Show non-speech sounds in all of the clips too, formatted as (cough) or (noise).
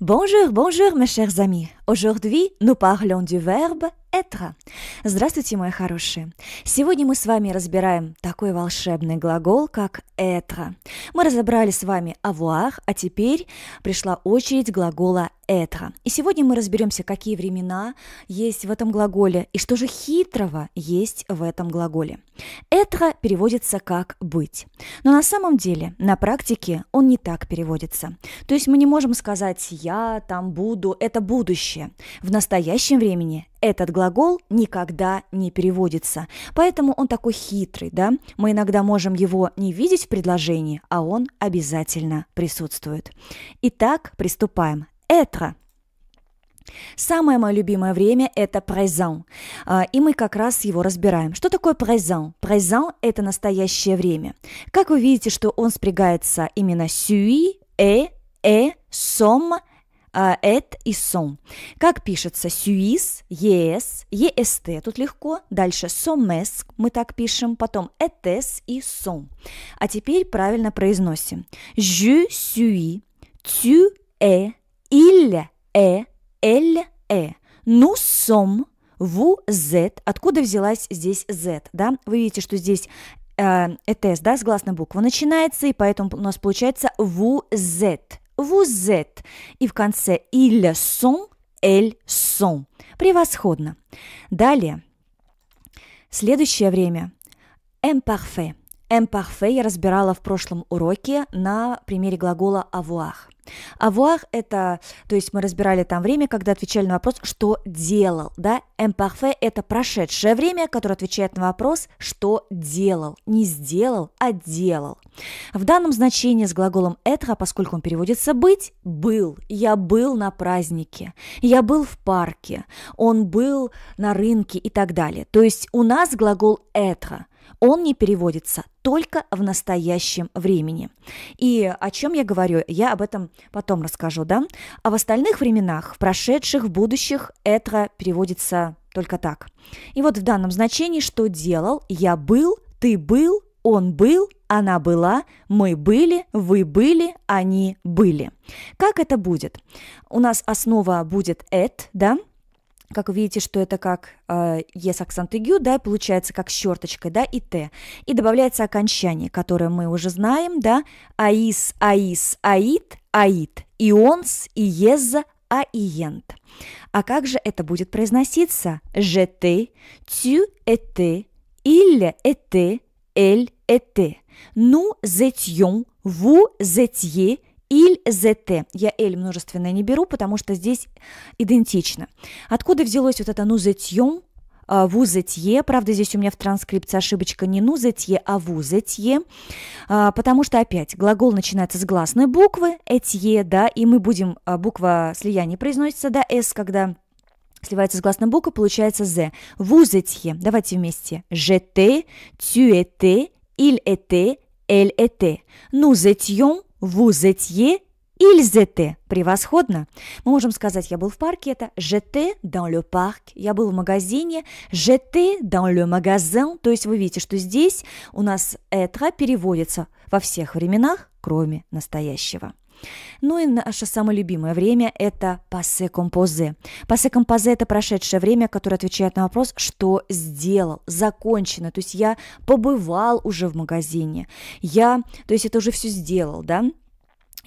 Bonjour, bonjour mes chers amis. Aujourd'hui, nous parlons du verbe être. Здравствуйте, мои хорошие! Сегодня мы с вами разбираем такой волшебный глагол, как être. Мы разобрали с вами avoir, а теперь пришла очередь глагола être. И сегодня мы разберемся, какие времена есть в этом глаголе и что же хитрого есть в этом глаголе. Être переводится как «быть». Но на самом деле, на практике он не так переводится. То есть мы не можем сказать «я там буду», «это будущее». В настоящем времени этот глагол глагол никогда не переводится. Поэтому он такой хитрый, да? Мы иногда можем его не видеть в предложении, а он обязательно присутствует. Итак, приступаем. Это Самое мое любимое время – это présent, а, и мы как раз его разбираем. Что такое présent? Présent – это настоящее время. Как вы видите, что он спрягается именно «сюи», «э», «э», «сом», а, «эт» и «сон». Как пишется «сюис», «ес», «ест», тут легко, дальше «сомес», мы так пишем, потом «этес» и «сон». А теперь правильно произносим. «Жю сюи», «тю э», «иль э», «эль э», «ну сом», «ву зет». Откуда взялась здесь «зет», да? Вы видите, что здесь э, да, с гласной буквы начинается, и поэтому у нас получается «ву зет», vous êtes, и в конце ils sont, elles sont. Превосходно. Далее. Следующее время. Imparfait. Imparfait я разбирала в прошлом уроке на примере глагола avoir. Avoir – это, то есть мы разбирали там время, когда отвечали на вопрос, что делал, да? Imparfait – это прошедшее время, которое отвечает на вопрос, что делал, не сделал, а делал. В данном значении с глаголом être, а поскольку он переводится «быть», «был». Я был на празднике, я был в парке, он был на рынке и так далее. То есть у нас глагол être – он не переводится только в настоящем времени. И о чем я говорю, я об этом потом расскажу, да? А в остальных временах, в прошедших, в будущих, это переводится только так. И вот в данном значении, что делал, я был, ты был, он был, она была, мы были, вы были, они были. Как это будет? У нас основа будет «эт», да? как вы видите, что это как э, «е» с акцент «ю», да, и получается как с черточкой, да, и «т». И добавляется окончание, которое мы уже знаем, да, «аис», «аис», «аит», «аит», «ионс», «иеза», «аиент». А как же это будет произноситься? «Je ты», «тю эте», «иль эте», «эль эте», «ну зетьон», «ву зетье», Иль зете. Я эль множественное не беру, потому что здесь идентично. Откуда взялось вот это ну зетьем, а, вузетье. Правда, здесь у меня в транскрипции ошибочка не нузетье, а вузетье, а, потому что опять глагол начинается с гласной буквы, этье, да, и мы будем, а, буква слияния произносится, да, с, когда сливается с гласной буквы, получается з. Вузетье. Давайте вместе. Жете, тюете, иль эте, эль эте. Нузетьем, вузетье étiez Ils Превосходно. Мы можем сказать, я был в парке, это жете dans le parc, я был в магазине, жете dans le magasin, то есть вы видите, что здесь у нас это переводится во всех временах, кроме настоящего. Ну и наше самое любимое время – это пассе композе. Пассе композе – это прошедшее время, которое отвечает на вопрос, что сделал, закончено. То есть я побывал уже в магазине, я, то есть это уже все сделал, да?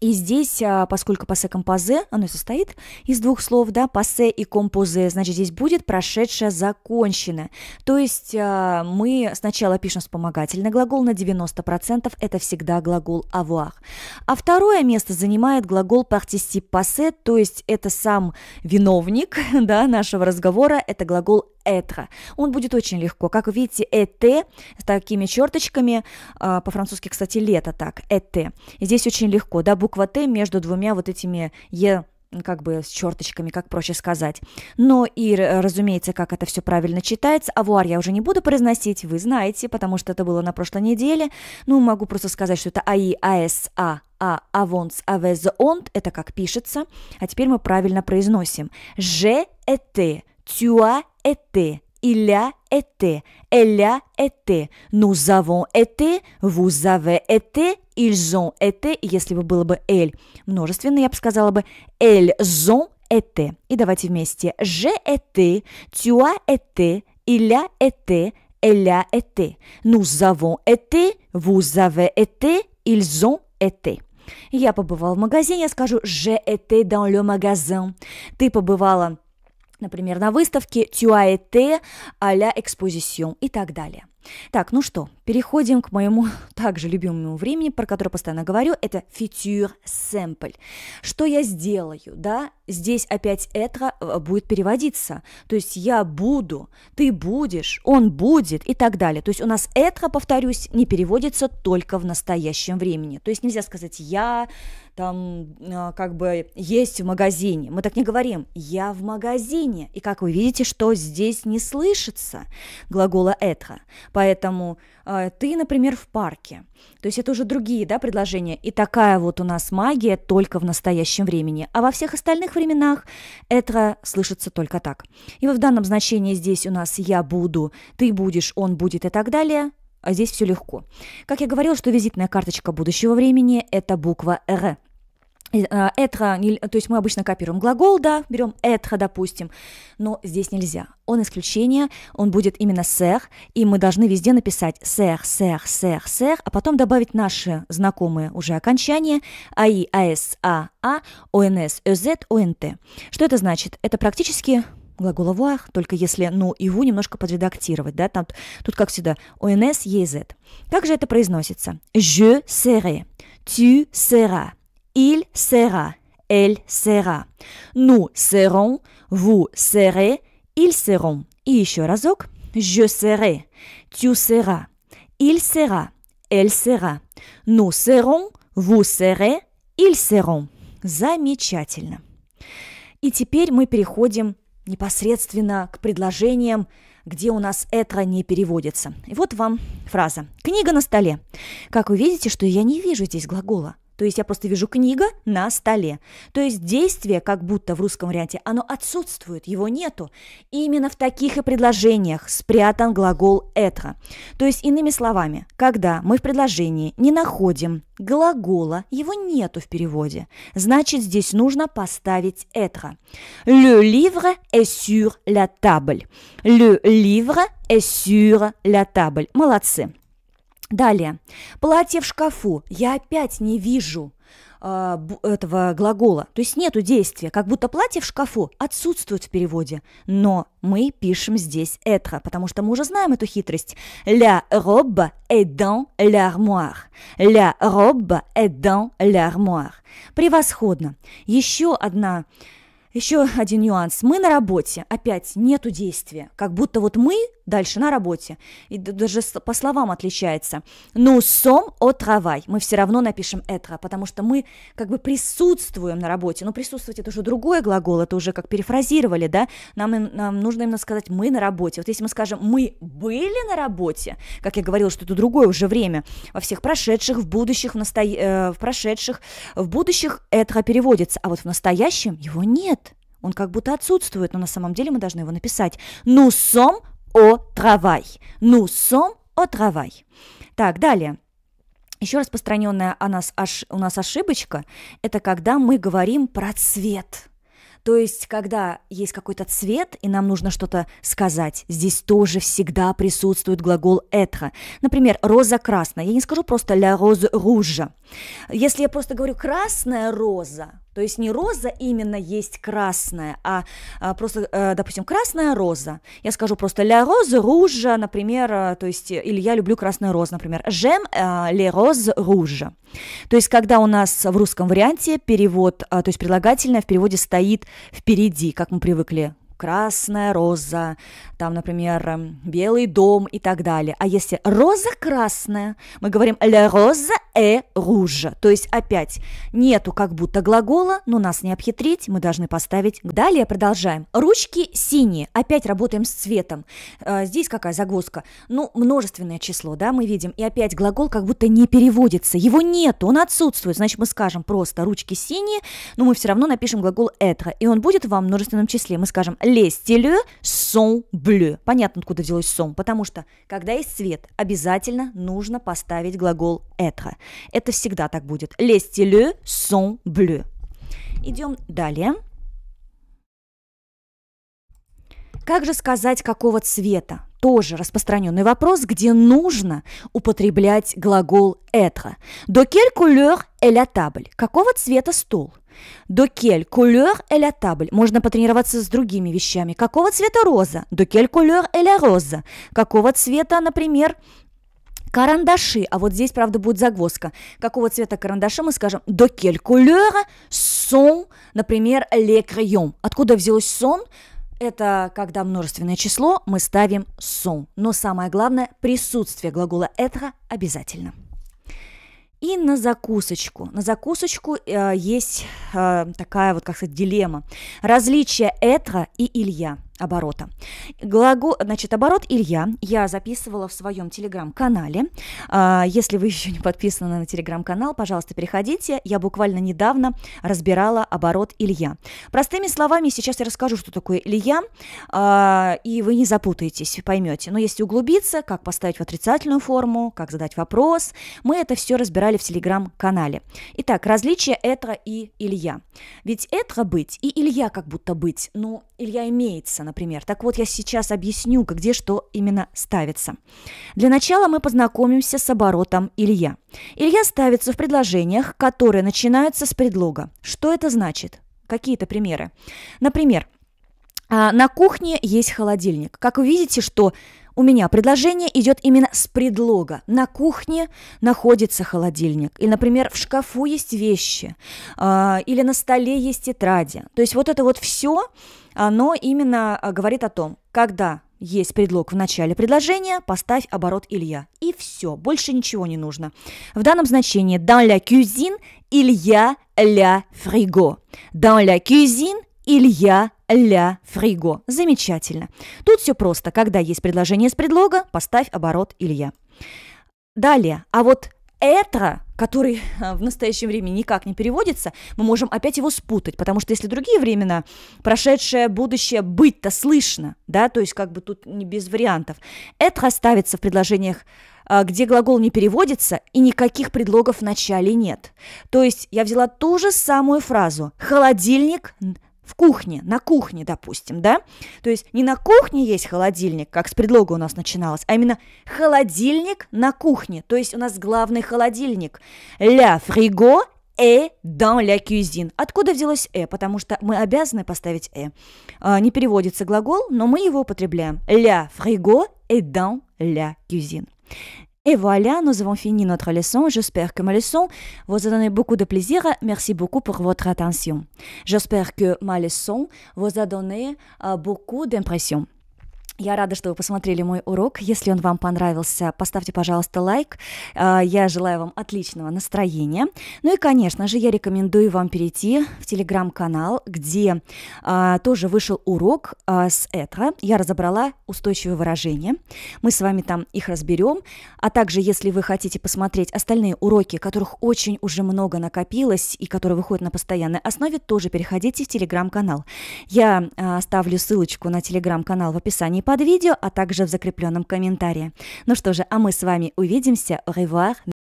И здесь, а, поскольку пассе композе, оно состоит из двух слов, да, пассе и композе, значит, здесь будет прошедшее законченное. То есть а, мы сначала пишем вспомогательный глагол на 90%, это всегда глагол avoir. А второе место занимает глагол participe passé, то есть это сам виновник, (laughs) да, нашего разговора, это глагол это. Он будет очень легко. Как вы видите, это с такими черточками, а, по-французски, кстати, лето так, это. Здесь очень легко, да, буква Т между двумя вот этими Е как бы с черточками, как проще сказать. Но и, разумеется, как это все правильно читается. Авуар я уже не буду произносить, вы знаете, потому что это было на прошлой неделе. Ну, могу просто сказать, что это АИ, АС, А, А, Авонс, Авезонт, это как пишется. А теперь мы правильно произносим. Ж, Э, Тюа, été, il a été, elle a été, nous avons été, vous avez été, ils ont été. Если бы было бы elle множественное, я бы сказала бы elles ont été. И давайте вместе. J'ai été, tu as été, il a été, elle a été. Nous avons été, vous avez été, ils ont été. Я побывал в магазине, я скажу «Je été dans le magasin». Ты побывала в например, на выставке Тюаэте а-ля Экспозисьон и так далее. Так, ну что, Переходим к моему (laughs) также любимому времени, про которое постоянно говорю, это future сэмпль. Что я сделаю, да? Здесь опять это э, будет переводиться. То есть я буду, ты будешь, он будет и так далее. То есть у нас это, повторюсь, не переводится только в настоящем времени. То есть нельзя сказать я там э, как бы есть в магазине. Мы так не говорим. Я в магазине. И как вы видите, что здесь не слышится глагола это. Поэтому Э, ты, например, в парке. То есть это уже другие да, предложения. И такая вот у нас магия только в настоящем времени. А во всех остальных временах это слышится только так. И в данном значении здесь у нас «я буду», «ты будешь», «он будет» и так далее – а здесь все легко. Как я говорила, что визитная карточка будущего времени – это буква «Р». А, это, то есть мы обычно копируем глагол, да, берем это, допустим, но здесь нельзя. Он исключение, он будет именно сэр, и мы должны везде написать сэр, сэр, сэр, сэр, а потом добавить наши знакомые уже окончания аи, ас, а, а, онс, оз, «э», онт. Что это значит? Это практически глагол avoir, только если, ну, его немножко подредактировать, да, там, тут как всегда, онс, ез. Как же это произносится? Je serai, tu seras, Il sera, elle sera. Nous serons, vous serez, ils seront. И еще разок. Je serai, tu seras, il sera, elle sera. Nous serons, vous serez, ils seront. Замечательно. И теперь мы переходим непосредственно к предложениям, где у нас это не переводится. И вот вам фраза. Книга на столе. Как вы видите, что я не вижу здесь глагола. То есть я просто вижу книга на столе. То есть действие, как будто в русском варианте, оно отсутствует, его нету. И именно в таких и предложениях спрятан глагол «это». То есть, иными словами, когда мы в предложении не находим глагола, его нету в переводе, значит, здесь нужно поставить «это». «Le livre est sur la table». «Le livre est sur la table». Молодцы. Далее. Платье в шкафу. Я опять не вижу э, этого глагола. То есть нету действия, как будто платье в шкафу отсутствует в переводе. Но мы пишем здесь это, потому что мы уже знаем эту хитрость. La robe est dans l'armoire. La robe est dans l'armoire. Превосходно. Еще одна еще один нюанс. Мы на работе, опять нету действия. Как будто вот мы Дальше на работе. И даже по словам отличается. Ну сом о травай. Мы все равно напишем это, потому что мы как бы присутствуем на работе. Но присутствовать это уже другой глагол, это уже как перефразировали, да? Нам, нам нужно именно сказать мы на работе. Вот если мы скажем мы были на работе, как я говорила, что это другое уже время, во всех прошедших, в будущих, в, насто... э, в прошедших, в будущих это переводится, а вот в настоящем его нет. Он как будто отсутствует, но на самом деле мы должны его написать. Ну сом о травай, ну сом, о травай. Так, далее. Еще распространенная у нас, ош... у нас ошибочка – это когда мы говорим про цвет. То есть, когда есть какой-то цвет, и нам нужно что-то сказать, здесь тоже всегда присутствует глагол «être». Например, «роза красная». Я не скажу просто «la rose rouge». Если я просто говорю «красная роза», то есть не роза именно есть красная, а, а просто, э, допустим, красная роза. Я скажу просто «ля роза ружа», например, э, то есть, э, или «я люблю красную розу», например, «жем ле роз ружа». То есть когда у нас в русском варианте перевод, э, то есть прилагательное в переводе стоит впереди, как мы привыкли красная роза, там, например, эм, белый дом и так далее. А если роза красная, мы говорим «la роза э ружа». То есть опять нету как будто глагола, но нас не обхитрить, мы должны поставить. Далее продолжаем. Ручки синие. Опять работаем с цветом. Э, здесь какая загвоздка? Ну, множественное число, да, мы видим. И опять глагол как будто не переводится. Его нет, он отсутствует. Значит, мы скажем просто «ручки синие», но мы все равно напишем глагол «это», и он будет во множественном числе. Мы скажем les styles sont bleus. Понятно, откуда взялось sont, потому что, когда есть цвет, обязательно нужно поставить глагол être. Это всегда так будет. Les styles sont bleus. Идем далее. Как же сказать, какого цвета? Тоже распространенный вопрос, где нужно употреблять глагол être. До quelle couleur est la table? Какого цвета стол? Докель кулер эля табль. Можно потренироваться с другими вещами. Какого цвета роза? Докель кулер эля роза. Какого цвета, например, карандаши? А вот здесь, правда, будет загвоздка. Какого цвета карандаши мы скажем? Докель кулера сон, например, ле крайон. Откуда взялось сон? это когда множественное число, мы ставим «сон». Но самое главное – присутствие глагола это обязательно. И на закусочку. На закусочку э, есть э, такая вот, как сказать, дилемма. Различие Этра и Илья – оборота. Глагол, значит, оборот Илья я записывала в своем телеграм-канале. А, если вы (laughs) еще не подписаны на телеграм-канал, пожалуйста, переходите. Я буквально недавно разбирала оборот Илья. Простыми словами сейчас я расскажу, что такое Илья, а, и вы не запутаетесь, поймете. Но если углубиться, как поставить в отрицательную форму, как задать вопрос, мы это все разбирали в телеграм-канале. Итак, различие это и Илья. Ведь это быть и Илья как будто быть, ну Илья имеется, например. Так вот, я сейчас объясню, где что именно ставится. Для начала мы познакомимся с оборотом Илья. Илья ставится в предложениях, которые начинаются с предлога. Что это значит? Какие-то примеры. Например, а, на кухне есть холодильник. Как вы видите, что у меня предложение идет именно с предлога. На кухне находится холодильник. Или, например, в шкафу есть вещи. А, или на столе есть тетради. То есть вот это вот все оно именно а, говорит о том, когда есть предлог в начале предложения, поставь оборот Илья. И все, больше ничего не нужно. В данном значении dans la cuisine Илья ля фриго. Dans la cuisine Илья ля фриго. Замечательно. Тут все просто. Когда есть предложение с предлога, поставь оборот Илья. Далее. А вот это, который э, в настоящем времени никак не переводится, мы можем опять его спутать, потому что если другие времена, прошедшее, будущее, быть-то слышно, да, то есть как бы тут не без вариантов. Это оставится в предложениях, э, где глагол не переводится и никаких предлогов в начале нет. То есть я взяла ту же самую фразу «холодильник в кухне, на кухне, допустим, да? То есть не на кухне есть холодильник, как с предлога у нас начиналось, а именно холодильник на кухне. То есть у нас главный холодильник. Ля фриго «э» dans ля кюзин Откуда взялось «э», потому что мы обязаны поставить «э». А, не переводится глагол, но мы его употребляем. «Ля фриго» et dans ля кюзин Et voilà, nous avons fini notre leçon. J'espère que ma leçon vous a donné beaucoup de plaisir. Merci beaucoup pour votre attention. J'espère que ma leçon vous a donné euh, beaucoup d'impression. Я рада, что вы посмотрели мой урок. Если он вам понравился, поставьте, пожалуйста, лайк. А, я желаю вам отличного настроения. Ну и, конечно же, я рекомендую вам перейти в телеграм-канал, где а, тоже вышел урок а, с этого. Я разобрала устойчивые выражения. Мы с вами там их разберем. А также, если вы хотите посмотреть остальные уроки, которых очень уже много накопилось и которые выходят на постоянной основе, тоже переходите в телеграм-канал. Я оставлю ссылочку на телеграм-канал в описании под видео, а также в закрепленном комментарии. Ну что же, а мы с вами увидимся. Au revoir.